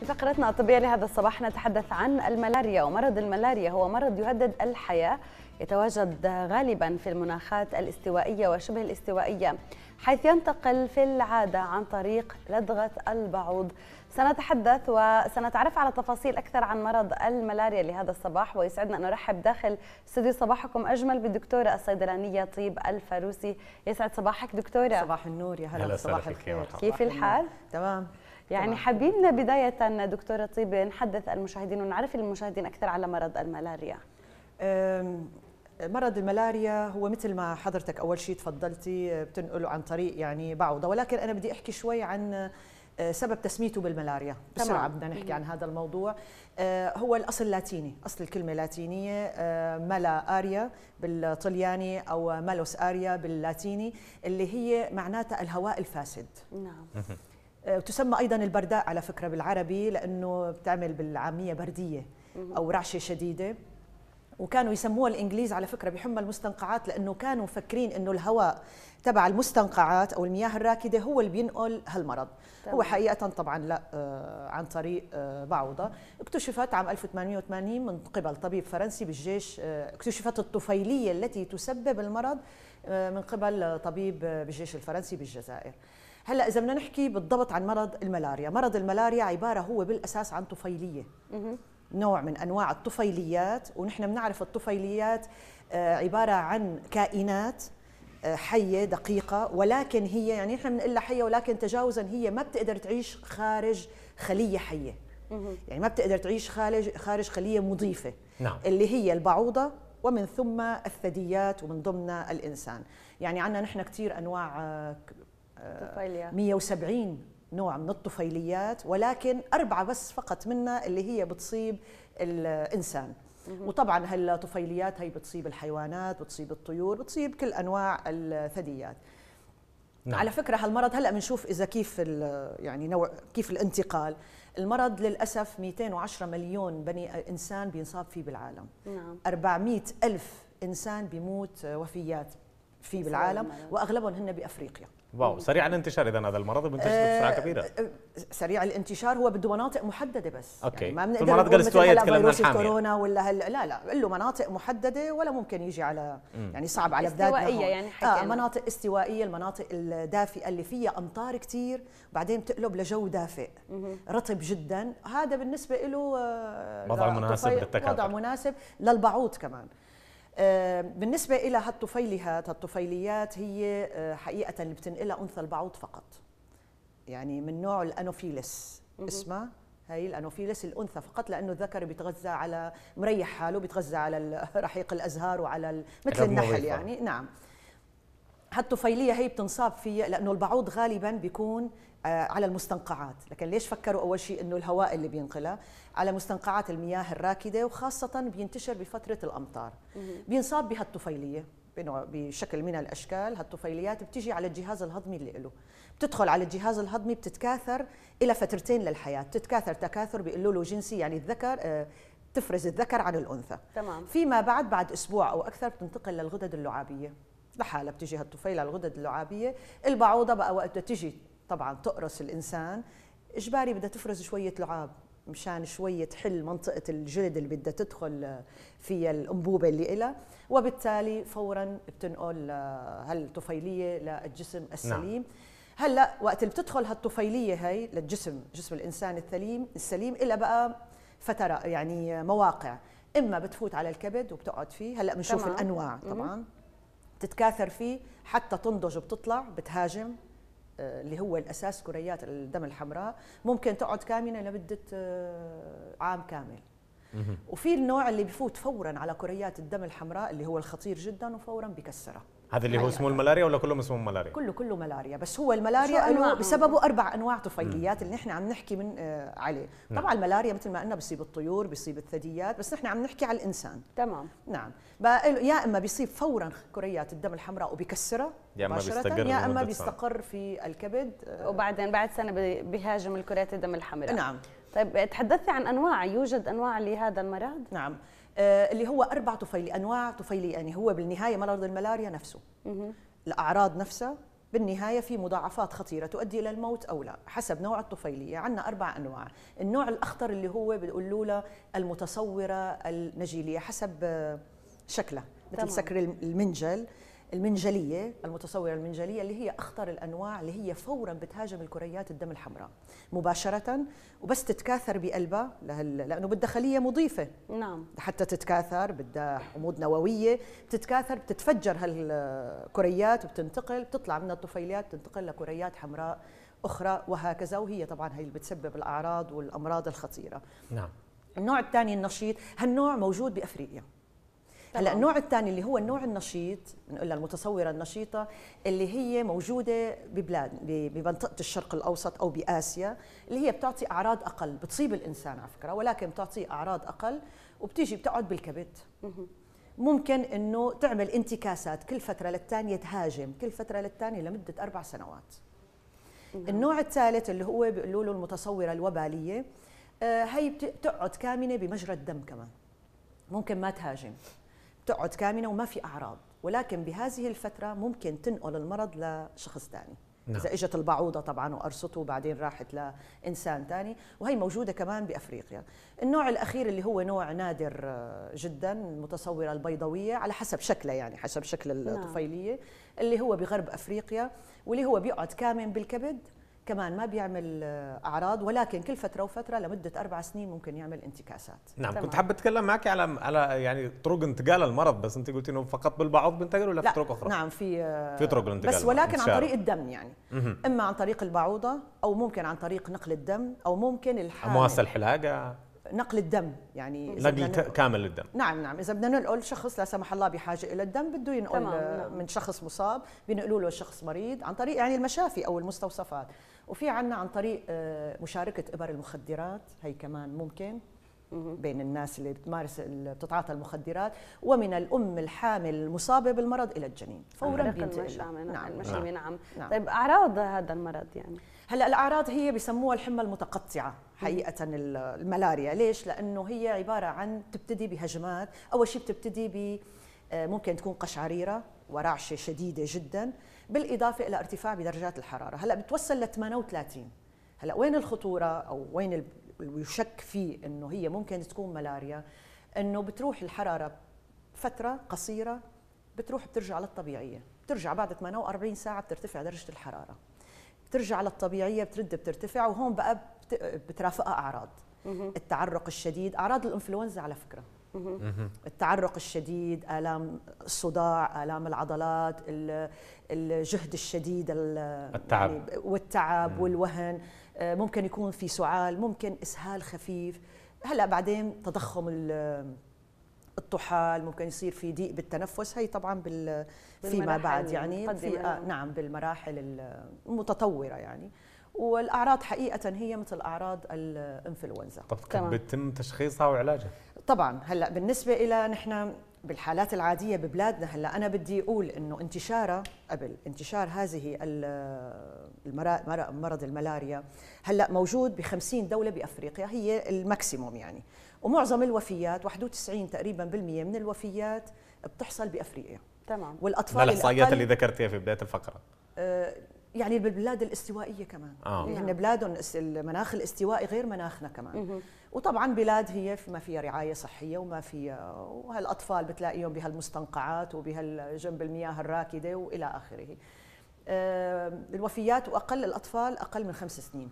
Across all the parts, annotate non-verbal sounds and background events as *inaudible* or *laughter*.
في فقرتنا الطبية لهذا الصباح نتحدث عن الملاريا ومرض الملاريا هو مرض يهدد الحياة يتواجد غالبا في المناخات الاستوائية وشبه الاستوائية حيث ينتقل في العادة عن طريق لدغة البعوض سنتحدث وسنتعرف على تفاصيل أكثر عن مرض الملاريا لهذا الصباح ويسعدنا أن نرحب داخل استوديو صباحكم أجمل بالدكتورة الصيدلانية طيب الفاروسي يسعد صباحك دكتورة صباح النور يا هلا صباح الخير كيف الحال؟ تمام يعني حابين بداية دكتورة طيب نحدث المشاهدين ونعرف المشاهدين أكثر على مرض الملاريا مرض الملاريا هو مثل ما حضرتك أول شيء تفضلتي بتنقله عن طريق يعني بعوضة ولكن أنا بدي أحكي شوي عن آه، سبب تسميته بالملاريا بسرعة بدنا نحكي عن هذا الموضوع آه، هو الأصل لاتيني أصل الكلمة لاتينية آه، ملا آريا بالطلياني أو مالوس آريا باللاتيني اللي هي معناتها الهواء الفاسد نعم وتسمى أيضا البرداء على فكرة بالعربي لأنه بتعمل بالعامية بردية أو رعشة شديدة وكانوا يسموها الانجليز على فكره بحمى المستنقعات لانه كانوا مفكرين انه الهواء تبع المستنقعات او المياه الراكده هو اللي بينقل هالمرض طبعا. هو حقيقه طبعا لا آه، عن طريق آه، بعوضه اكتشفت عام 1880 من قبل طبيب فرنسي بالجيش آه، اكتشفت الطفيليه التي تسبب المرض من قبل طبيب بالجيش الفرنسي بالجزائر هلا اذا بدنا نحكي بالضبط عن مرض الملاريا مرض الملاريا عباره هو بالاساس عن طفيليه نوع من انواع الطفيليات ونحن بنعرف الطفيليات آه، عباره عن كائنات آه، حيه دقيقه ولكن هي يعني نحن بنقول لها حيه ولكن تجاوزا هي ما بتقدر تعيش خارج خليه حيه يعني ما بتقدر تعيش خارج خارج خليه مضيفه نعم. اللي هي البعوضه ومن ثم الثدييات ومن ضمنها الانسان يعني عندنا نحن كثير انواع 170 آه، نوع من الطفيليات ولكن أربعة بس فقط منها اللي هي بتصيب الإنسان وطبعا هالطفيليات هي بتصيب الحيوانات بتصيب الطيور بتصيب كل أنواع الثدييات نعم. على فكره هالمرض هلا بنشوف اذا كيف يعني نوع كيف الانتقال المرض للاسف 210 مليون بني انسان بينصاب فيه بالعالم نعم. 400 الف انسان بيموت وفيات فيه بالعالم واغلبهم هن بافريقيا واو سريع الانتشار اذا هذا المرض وبينتشر آه، بسرعه كبيره آه، سريع الانتشار هو بده مناطق محدده بس اوكي يعني ما بنقدر المرض قال استوائيه تكلمنا عن كورونا ولا هل لا لا له مناطق محدده ولا ممكن يجي على يعني صعب على بلادنا استوائيه يعني حكينا. آه مناطق استوائيه المناطق الدافئه اللي فيها امطار كثير بعدين بتقلب لجو دافئ رطب جدا هذا بالنسبه له آه، وضع مناسب للتكاثر وضع مناسب للبعوض كمان آه، بالنسبة إلى هالطفيليات الطفيليات هي آه، حقيقة اللي بتنقلها أنثى البعوض فقط يعني من نوع الأنوفيلس اسمها هي الانوفيلس الانثى فقط لانه الذكر بيتغذى على مريح حاله بيتغذى على *laughs* رحيق الازهار وعلى مثل النحل يعني نعم هالطفيليه هي بتنصاب فيها لانه البعوض غالبا بيكون آه، على المستنقعات لكن ليش فكروا اول شيء انه الهواء اللي بينقلها على مستنقعات المياه الراكده وخاصه بينتشر بفتره الامطار بينصاب بهالطفيليه بشكل من الاشكال هالطفيليات بتيجي على الجهاز الهضمي اللي له بتدخل على الجهاز الهضمي بتتكاثر الى فترتين للحياه بتتكاثر تكاثر بيقولوا له جنسي يعني الذكر آه، تفرز الذكر عن الانثى تمام فيما بعد بعد اسبوع او اكثر بتنتقل للغدد اللعابيه لحالها بتجي هالطفيله الغدد اللعابيه البعوضه بقى وقت تجي طبعا تقرص الانسان اجباري بدها تفرز شويه لعاب مشان شوية تحل منطقة الجلد اللي بدها تدخل فيها الأنبوبة اللي إلها وبالتالي فورا بتنقل هالطفيلية للجسم نعم. السليم نعم. هلا وقت اللي بتدخل هالطفيلية هي للجسم جسم الإنسان السليم السليم الا بقى فترة يعني مواقع إما بتفوت على الكبد وبتقعد فيه هلا بنشوف الأنواع طبعا بتتكاثر فيه حتى تنضج وبتطلع بتهاجم آه، اللي هو الاساس كريات الدم الحمراء ممكن تقعد كامنه لمده آه، عام كامل وفي النوع اللي بفوت فورا على كريات الدم الحمراء اللي هو الخطير جدا وفورا بكسرها هذا اللي هو اسمه الملاريا ولا كلهم اسمه ملاريا؟ كله كله ملاريا بس هو الملاريا له بسببه اربع انواع طفيليات اللي نحن عم نحكي من آه عليه، طبعا الملاريا مثل ما قلنا بيصيب الطيور، بيصيب الثدييات، بس نحن عم نحكي على الانسان تمام نعم، يا اما بيصيب فورا كريات الدم الحمراء وبيكسرها يا اما بيستقر يا اما بيستقر في الكبد آه وبعدين بعد سنه بيهاجم الكريات الدم الحمراء نعم طيب تحدثتي عن انواع يوجد انواع لهذا المرض؟ نعم آه، اللي هو اربع طفيلي انواع طفيلي يعني هو بالنهايه مرض الملاريا نفسه الاعراض نفسها بالنهايه في مضاعفات خطيره تؤدي الى الموت او لا حسب نوع الطفيليه عندنا اربع انواع النوع الاخطر اللي هو بنقول له المتصوره النجيليه حسب آه، شكلها مثل سكر المنجل المنجليه المتصوره المنجليه اللي هي اخطر الانواع اللي هي فورا بتهاجم الكريات الدم الحمراء مباشره وبس تتكاثر بقلبها لانه بدها خليه مضيفه نعم حتى تتكاثر بدها حموض نوويه بتتكاثر بتتفجر هالكريات بتنتقل بتطلع منها الطفيليات بتنتقل لكريات حمراء اخرى وهكذا وهي طبعا هي اللي بتسبب الاعراض والامراض الخطيره نعم النوع الثاني النشيط هالنوع موجود بافريقيا هلا النوع الثاني اللي هو النوع النشيط بنقول المتصوره النشيطه اللي هي موجوده ببلاد بمنطقه الشرق الاوسط او باسيا اللي هي بتعطي اعراض اقل بتصيب الانسان على فكره ولكن بتعطي اعراض اقل وبتيجي بتقعد بالكبد ممكن انه تعمل انتكاسات كل فتره للثانيه تهاجم كل فتره للثانيه لمده اربع سنوات نعم. النوع الثالث اللي هو بيقولوا له المتصوره الوباليه آه، هي بتقعد كامنه بمجرى الدم كمان ممكن ما تهاجم تقعد كامنه وما في اعراض ولكن بهذه الفتره ممكن تنقل المرض لشخص ثاني نعم. اذا اجت البعوضه طبعا وقرصته وبعدين راحت لانسان ثاني وهي موجوده كمان بافريقيا النوع الاخير اللي هو نوع نادر جدا المتصوره البيضويه على حسب شكله يعني حسب شكل نعم. الطفيليه نعم. اللي هو بغرب افريقيا واللي هو بيقعد كامن بالكبد كمان ما بيعمل آه، اعراض ولكن كل فتره وفتره لمده اربع سنين ممكن يعمل انتكاسات نعم تمام. كنت حابه اتكلم معك على على يعني طرق انتقال المرض بس انت قلتي انه فقط بالبعض بينتقل ولا لا. في طرق اخرى نعم في آه، في طرق الانتقال بس ولكن انتشار. عن طريق الدم يعني مهم. اما عن طريق البعوضه او ممكن عن طريق نقل الدم او ممكن الحامل ممارسه الحلاقه نقل الدم يعني نقل كامل للدم نعم نعم اذا بدنا ننقل شخص لا سمح الله بحاجه الى الدم بده ينقل تمام. آه، نعم. من شخص مصاب بينقلوا له شخص مريض عن طريق يعني المشافي او المستوصفات وفي عنا عن طريق آه، مشاركه ابر المخدرات هي كمان ممكن بين الناس اللي بتمارس بتتعاطى المخدرات ومن الام الحامل المصابه بالمرض الى الجنين فورا بينتقل نعم. نعم. نعم. نعم طيب اعراض هذا المرض يعني هلا الاعراض هي بسموها الحمى المتقطعه حقيقه الملاريا ليش لانه هي عباره عن بتبتدي بهجمات اول شيء بتبتدي ب آه، ممكن تكون قشعريره ورعشه شديده جدا بالاضافه الى ارتفاع بدرجات الحراره هلا بتوصل ل 38 هلا وين الخطوره او وين يشك فيه انه هي ممكن تكون ملاريا انه بتروح الحراره فتره قصيره بتروح بترجع للطبيعيه بترجع بعد 48 ساعه بترتفع درجه الحراره بترجع للطبيعيه بترد بترتفع وهون بقى بترافقها اعراض التعرق الشديد اعراض الانفلونزا على فكره التعرق الشديد الام الصداع الام العضلات الجهد الشديد التعب يعني والتعب والوهن آه، ممكن يكون في سعال ممكن اسهال خفيف هلا بعدين تضخم الطحال ممكن يصير في ضيق بالتنفس هي طبعا بال فيما بعد يعني في آه نعم, نعم، بالمراحل المتطوره يعني والاعراض حقيقه هي مثل اعراض الانفلونزا طب بيتم تشخيصها وعلاجها طبعا هلا بالنسبه الى نحن بالحالات العادية ببلادنا هلا أنا بدي أقول إنه انتشارها قبل انتشار هذه مرض الملاريا هلا موجود ب 50 دولة بأفريقيا هي الماكسيموم يعني ومعظم الوفيات 91 تقريبا بالمية من الوفيات بتحصل بأفريقيا تمام والأطفال الإحصائيات اللي ذكرتيها في بداية الفقرة آه، يعني بالبلاد الاستوائيه كمان آه. يعني نعم. بلادهم المناخ الاستوائي غير مناخنا كمان مه. وطبعا بلاد هي ما فيها رعايه صحيه وما فيها وهالاطفال بتلاقيهم بهالمستنقعات وبهالجنب المياه الراكده والى اخره آه، الوفيات واقل الاطفال اقل من خمس سنين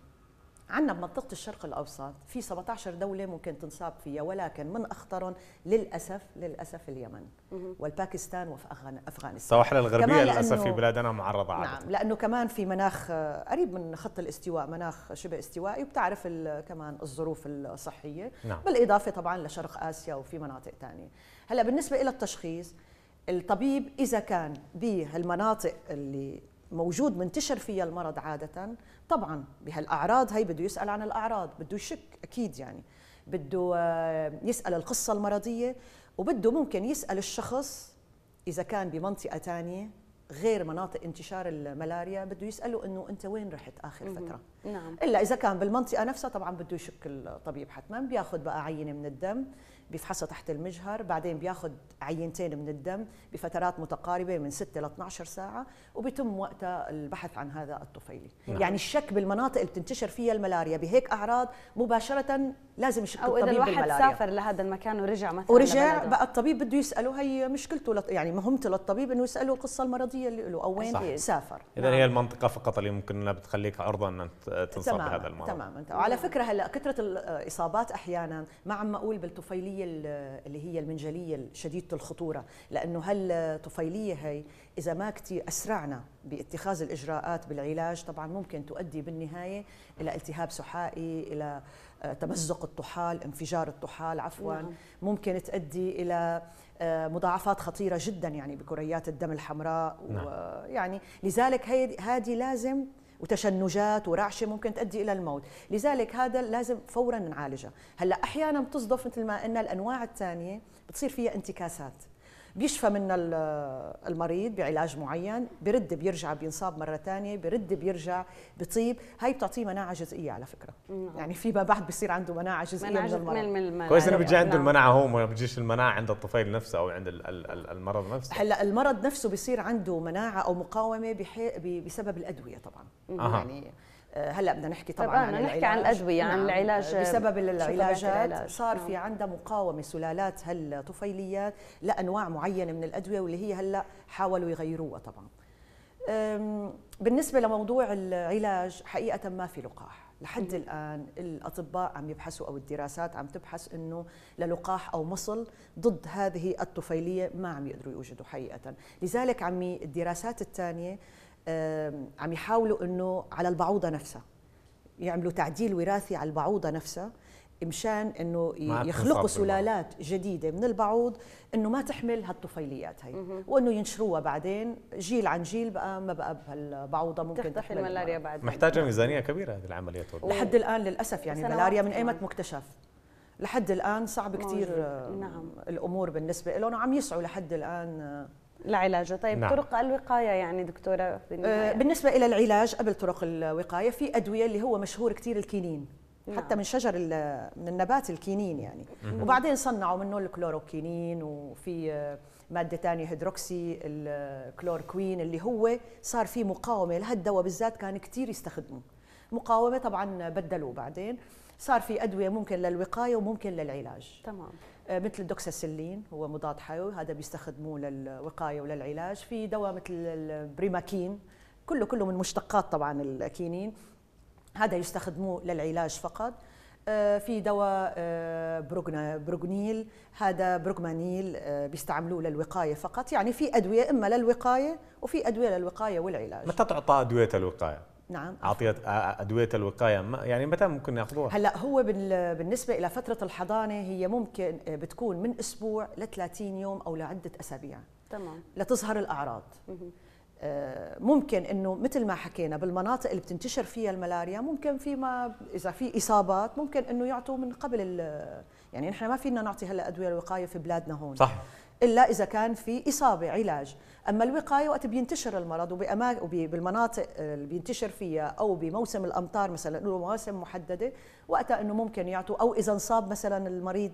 عندنا بمنطقة الشرق الأوسط في 17 دولة ممكن تنصاب فيها ولكن من أخطرهم للأسف للأسف اليمن والباكستان وأفغانستان السواحل الغربية للأسف في بلادنا معرضة عادة نعم لأنه كمان في مناخ قريب من خط الاستواء مناخ شبه استوائي وبتعرف كمان الظروف الصحية نعم. بالإضافة طبعا لشرق آسيا وفي مناطق ثانية هلا بالنسبة إلى التشخيص الطبيب إذا كان بهالمناطق اللي موجود منتشر فيها المرض عادة طبعا بهالأعراض هي بده يسأل عن الأعراض بده يشك أكيد يعني بده آه، يسأل القصة المرضية وبده ممكن يسأل الشخص إذا كان بمنطقة ثانية غير مناطق انتشار الملاريا بده يسأله أنه أنت وين رحت آخر فترة نعم. إلا إذا كان بالمنطقة نفسها طبعا بده يشك الطبيب حتما بياخذ بقى عينة من الدم بيفحصها تحت المجهر بعدين بياخذ عينتين من الدم بفترات متقاربه من 6 ل 12 ساعه وبيتم وقتها البحث عن هذا الطفيلي نعم. يعني الشك بالمناطق اللي بتنتشر فيها الملاريا بهيك اعراض مباشره لازم يشك أو إذا الواحد بالملاريا. سافر لهذا المكان ورجع مثلا ورجع بقى الطبيب بده يساله هي مشكلته لط... يعني مهمته للطبيب انه يساله القصه المرضيه اللي له او وين صح. سافر اذا نعم. هي المنطقه فقط اللي ممكن انها بتخليك عرضه ان تنصاب بهذا المرض تماما تماما وعلى فكره هلا كثره الاصابات آه، احيانا ما عم اقول بالطفيليه هي اللي هي المنجليه شديده الخطوره لانه هالطفيليه هي اذا ما كثير اسرعنا باتخاذ الاجراءات بالعلاج طبعا ممكن تؤدي بالنهايه الى التهاب سحائي الى آه، تمزق الطحال انفجار الطحال عفوا نعم. ممكن تؤدي الى آه، مضاعفات خطيره جدا يعني بكريات الدم الحمراء نعم. ويعني لذلك هذه لازم وتشنجات ورعشه ممكن تؤدي الى الموت لذلك هذا لازم فورا نعالجه هلا احيانا بتصدف مثل ما قلنا الانواع الثانيه بتصير فيها انتكاسات بيشفى منها المريض بعلاج معين برد بيرجع بينصاب مره ثانيه برد بيرجع بطيب هاي بتعطيه مناعه جزئيه على فكره مم. نعم. يعني فيما بعد بصير عنده مناعه جزئيه مناعة من المرض من المناعة. كويس انه بيجي عنده نعم. المناعه هو ما بتجيش المناعه عند الطفيل نفسه او عند المرض نفسه هلا المرض نفسه بصير عنده مناعه او مقاومه بسبب الادويه طبعا مم. يعني هلا بدنا نحكي طبعا عن نحكي عن الادويه نعم. عن العلاج آه، بسبب العلاجات صار نعم. في عندها مقاومه سلالات هالطفيليات لانواع معينه من الادويه واللي هي هلا حاولوا يغيروها طبعا بالنسبه لموضوع العلاج حقيقه ما في لقاح لحد الان الاطباء عم يبحثوا او الدراسات عم تبحث انه للقاح او مصل ضد هذه الطفيليه ما عم يقدروا يوجدوا حقيقه لذلك عمي الدراسات الثانيه عم يحاولوا انه على البعوضه نفسها يعملوا تعديل وراثي على البعوضه نفسها مشان انه يخلقوا سلالات جديده من البعوض انه ما تحمل هالطفيليات هي وانه ينشروها بعدين جيل عن جيل بقى ما بقى بهالبعوضه ممكن تحمل الملاريا بعد محتاجه ميزانيه كبيره هذه العمليه طول لحد الان للاسف يعني الملاريا من ايمت مكتشف لحد الان صعب كثير نعم. الامور بالنسبه لهم وعم يسعوا لحد الان لعلاجه طيب نعم. طرق الوقايه يعني دكتوره بالنهاية. آه، بالنسبه الى العلاج قبل طرق الوقايه في ادويه اللي هو مشهور كثير الكينين نعم. حتى من شجر من النبات الكينين يعني مم. وبعدين صنعوا منه الكلوروكينين وفي آه، ماده ثانيه هيدروكسي الكلوركوين اللي هو صار فيه مقاومه لهالدواء بالذات كان كثير يستخدمه مقاومه طبعا بدلوه بعدين صار في ادويه ممكن للوقايه وممكن للعلاج تمام آه، مثل الدوكساسيلين هو مضاد حيوي هذا بيستخدموه للوقايه وللعلاج في دواء مثل البريماكين كله كله من مشتقات طبعا الاكينين هذا يستخدموه للعلاج فقط آه، في دواء آه، بروجنيل هذا بروجمانيل بيستعملوه للوقايه فقط يعني في ادويه اما للوقايه وفي ادويه للوقايه والعلاج متى تعطى ادويه الوقايه نعم اعطيت ادويه الوقايه يعني متى ممكن ياخذوها هلا هو بالنسبه الى فتره الحضانه هي ممكن آه، بتكون من اسبوع ل 30 يوم او لعده اسابيع تمام لتظهر الاعراض آه، ممكن انه مثل ما حكينا بالمناطق اللي بتنتشر فيها الملاريا ممكن في ما اذا في اصابات ممكن انه يعطوا من قبل يعني نحن ما فينا نعطي هلا ادويه الوقايه في بلادنا هون صح الا اذا كان في اصابه علاج اما الوقايه وقت بينتشر المرض وبالمناطق اللي بينتشر فيها او بموسم الامطار مثلا له مواسم محدده وقتها انه ممكن يعطوا او اذا انصاب مثلا المريض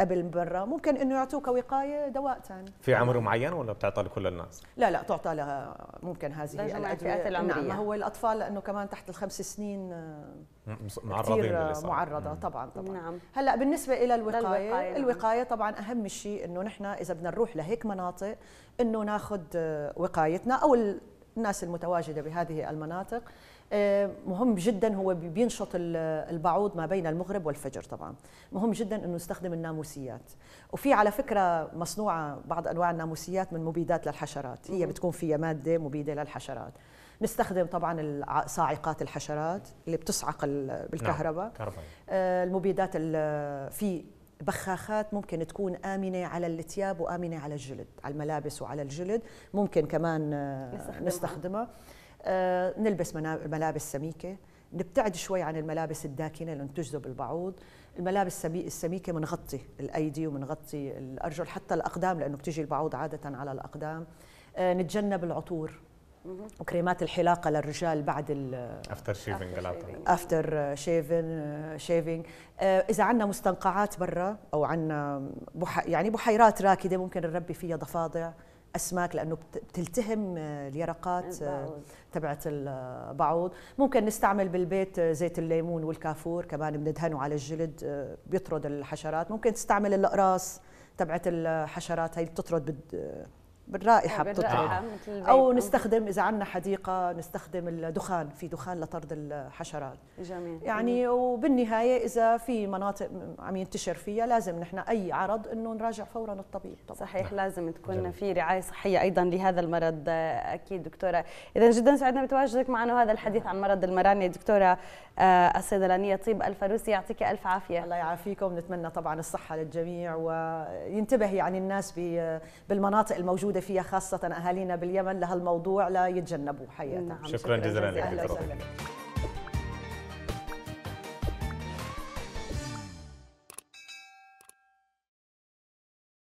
قبل برا ممكن انه يعطوك وقايه دواء ثاني في عمر معين ولا بتعطى لكل الناس لا لا تعطى لها ممكن هذه الادويه العمريه نعم هو الاطفال لانه كمان تحت الخمس سنين آه، معرضين كثير آه، معرضه طبعا طبعا نعم. هلا بالنسبه الى الوقايه الوقايه, الوقاية طبعا اهم شيء انه نحن اذا بدنا نروح لهيك مناطق انه ناخذ آه، وقايتنا او الناس المتواجده بهذه المناطق آه، مهم جدا هو بينشط البعوض ما بين المغرب والفجر طبعا مهم جدا انه يستخدم الناموسيات وفي على فكره مصنوعه بعض انواع الناموسيات من مبيدات للحشرات هي بتكون فيها ماده مبيده للحشرات نستخدم طبعا صاعقات الحشرات اللي بتصعق بالكهرباء نعم. آه، المبيدات في بخاخات ممكن تكون آمنة على الثياب وآمنة على الجلد على الملابس وعلى الجلد ممكن كمان آه، نستخدمها, نستخدمها. آه، نلبس ملابس سميكه نبتعد شوي عن الملابس الداكنه لان تجذب البعوض الملابس السميكه بنغطي الايدي وبنغطي الارجل حتى الاقدام لانه بتيجي البعوض عاده على الاقدام آه، نتجنب العطور وكريمات الحلاقه للرجال بعد ال افتر شيفنج افتر شيفن شيفنج اذا عندنا مستنقعات برا او عندنا يعني بحيرات راكده ممكن نربي فيها ضفادع اسماك لانه بتلتهم آه، اليرقات آه، تبعت البعوض آه، ممكن نستعمل بالبيت زيت الليمون والكافور كمان بندهنه على الجلد بيطرد الحشرات ممكن تستعمل الاقراص تبعت الحشرات هي بتطرد بالرائحه بتطرد او آه. نستخدم اذا عندنا حديقه نستخدم الدخان في دخان لطرد الحشرات جميل يعني وبالنهايه اذا في مناطق عم ينتشر فيها لازم نحن اي عرض انه نراجع فورا الطبيب طبعا صحيح نعم. لازم تكون جميل. في رعايه صحيه ايضا لهذا المرض آه، اكيد دكتوره اذا جدا سعدنا بتواجدك معنا هذا الحديث عن مرض المراني دكتوره آه، الصيدلانيه طيب الفاروسي يعطيك الف عافيه الله يعافيكم نتمنى طبعا الصحه للجميع وينتبه يعني الناس بالمناطق الموجوده ننبه فيها خاصه اهالينا باليمن لهالموضوع لا يتجنبوه حقيقه شكرا جزيلا لك